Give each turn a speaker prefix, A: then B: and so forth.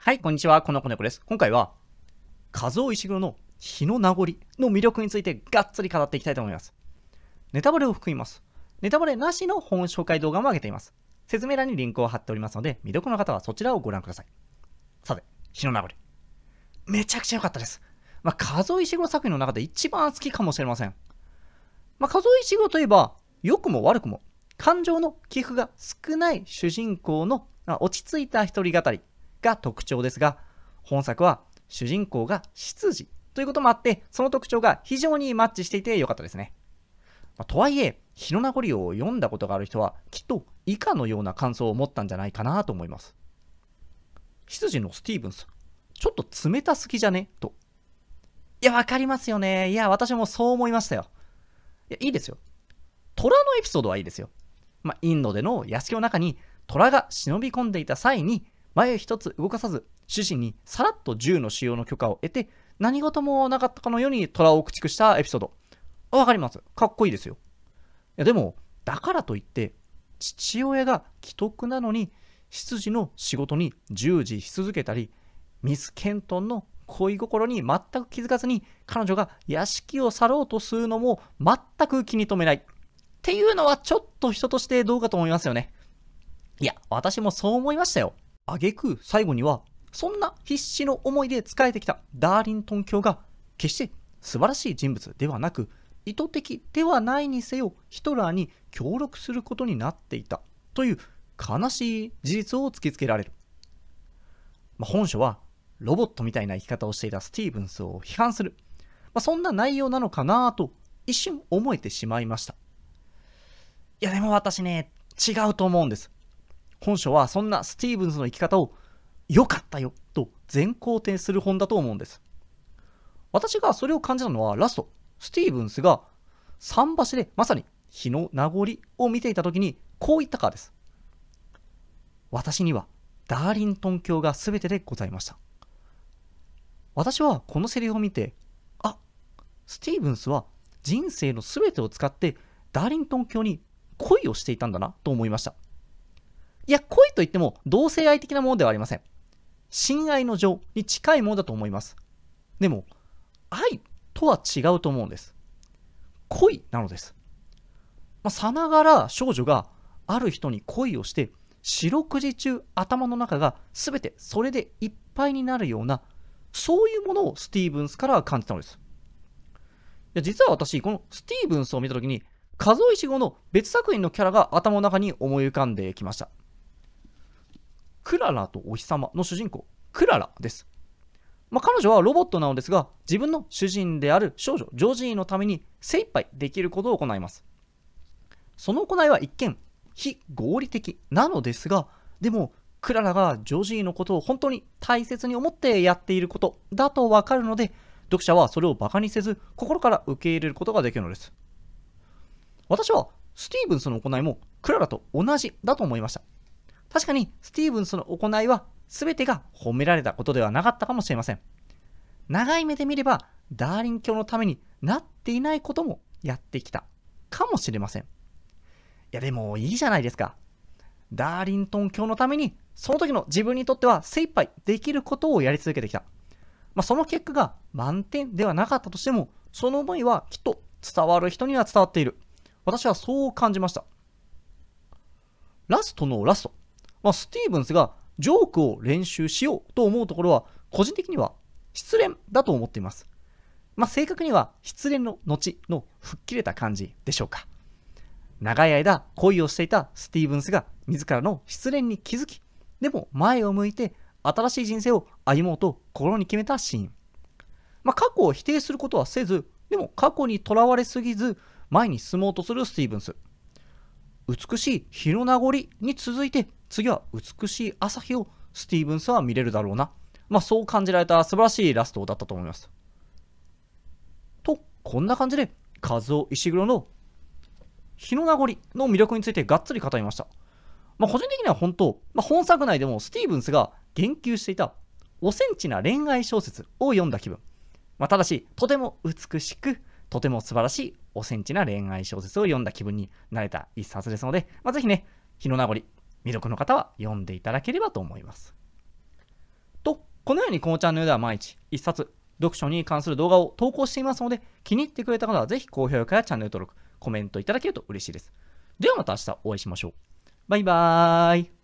A: はい、こんにちは。この子猫です。今回は、和尾石黒の日の名残の魅力についてがっつり語っていきたいと思います。ネタバレを含みます。ネタバレなしの本紹介動画も上げています。説明欄にリンクを貼っておりますので、魅力の方はそちらをご覧ください。さて、日の名残。めちゃくちゃ良かったです。まあ、和尾石黒作品の中で一番好きかもしれません。まあ、和尾石黒といえば、良くも悪くも、感情の起伏が少ない主人公の落ち着いた一人語りが特徴ですが、本作は主人公が執事ということもあって、その特徴が非常にマッチしていて良かったですね。まあ、とはいえ、日の名残を読んだことがある人は、きっと以下のような感想を持ったんじゃないかなと思います。執事のスティーブンス、ちょっと冷たすぎじゃねと。いや、わかりますよね。いや、私もそう思いましたよ。いや、いいですよ。虎のエピソードはいいですよ。まあ、インドでの屋敷の中に虎が忍び込んでいた際に前一つ動かさず、主人にさらっと銃の使用の許可を得て、何事もなかったかのように虎を駆逐したエピソード。わかります。かっこいいですよ。いやでも、だからといって、父親が既得なのに、執事の仕事に従事し続けたり、ミス・ケントンの恋心に全く気づかずに、彼女が屋敷を去ろうとするのも全く気に留めない。っていうのはちょっと人としてどうかと思いますよね。いや、私もそう思いましたよ。挙句最後にはそんな必死の思いで仕えてきたダーリントン卿が決して素晴らしい人物ではなく意図的ではないにせよヒトラーに協力することになっていたという悲しい事実を突きつけられる、まあ、本書はロボットみたいな生き方をしていたスティーブンスを批判する、まあ、そんな内容なのかなと一瞬思えてしまいましたいやでも私ね違うと思うんです本書はそんなスティーブンズの生き方を良かったよと全肯定する本だと思うんです。私がそれを感じたのはラスト、スティーブンスが桟橋でまさに日の名残を見ていた時にこう言ったからです。私にはダーリントン教が全てでございました。私はこのセリフを見て、あスティーブンスは人生の全てを使ってダーリントン教に恋をしていたんだなと思いました。いや、恋といっても同性愛的なものではありません。親愛の情に近いものだと思います。でも、愛とは違うと思うんです。恋なのです。まあ、さながら少女がある人に恋をして、四六時中頭の中が全てそれでいっぱいになるような、そういうものをスティーブンスからは感じたのです。いや実は私、このスティーブンスを見た時に、数え石号の別作品のキャラが頭の中に思い浮かんできました。クララとお日様の主人公、クララです。まあ、彼女はロボットなのですが、自分の主人である少女、ジョージーのために精一杯できることを行います。その行いは一見、非合理的なのですが、でも、クララがジョージーのことを本当に大切に思ってやっていることだとわかるので、読者はそれをバカにせず、心から受け入れることができるのです。私は、スティーブンスの行いもクララと同じだと思いました。確かにスティーブンスの行いは全てが褒められたことではなかったかもしれません。長い目で見れば、ダーリン教のためになっていないこともやってきたかもしれません。いやでもいいじゃないですか。ダーリントン教のために、その時の自分にとっては精一杯できることをやり続けてきた。まあ、その結果が満点ではなかったとしても、その思いはきっと伝わる人には伝わっている。私はそう感じました。ラストのラスト。まあ、スティーブンスがジョークを練習しようと思うところは、個人的には失恋だと思っています。まあ、正確には失恋の後の吹っ切れた感じでしょうか。長い間恋をしていたスティーブンスが自らの失恋に気づき、でも前を向いて新しい人生を歩もうと心に決めたシーン。まあ、過去を否定することはせず、でも過去にとらわれすぎず、前に進もうとするスティーブンス。美しい日の名残に続いて、次は美しい朝日をスティーブンスは見れるだろうな。まあ、そう感じられた素晴らしいラストだったと思います。と、こんな感じで、和夫石黒の日の名残の魅力についてがっつり語りました。まあ、個人的には本当、まあ、本作内でもスティーブンスが言及していたおセンチな恋愛小説を読んだ気分。まあ、ただし、とても美しく、とても素晴らしいおセンチな恋愛小説を読んだ気分になれた一冊ですので、まあ、ぜひね、日の名残、魅力の方は読んでいただければと思います。と、このようにこのチャンネルでは毎日一冊読書に関する動画を投稿していますので、気に入ってくれた方はぜひ高評価やチャンネル登録、コメントいただけると嬉しいです。ではまた明日お会いしましょう。バイバーイ。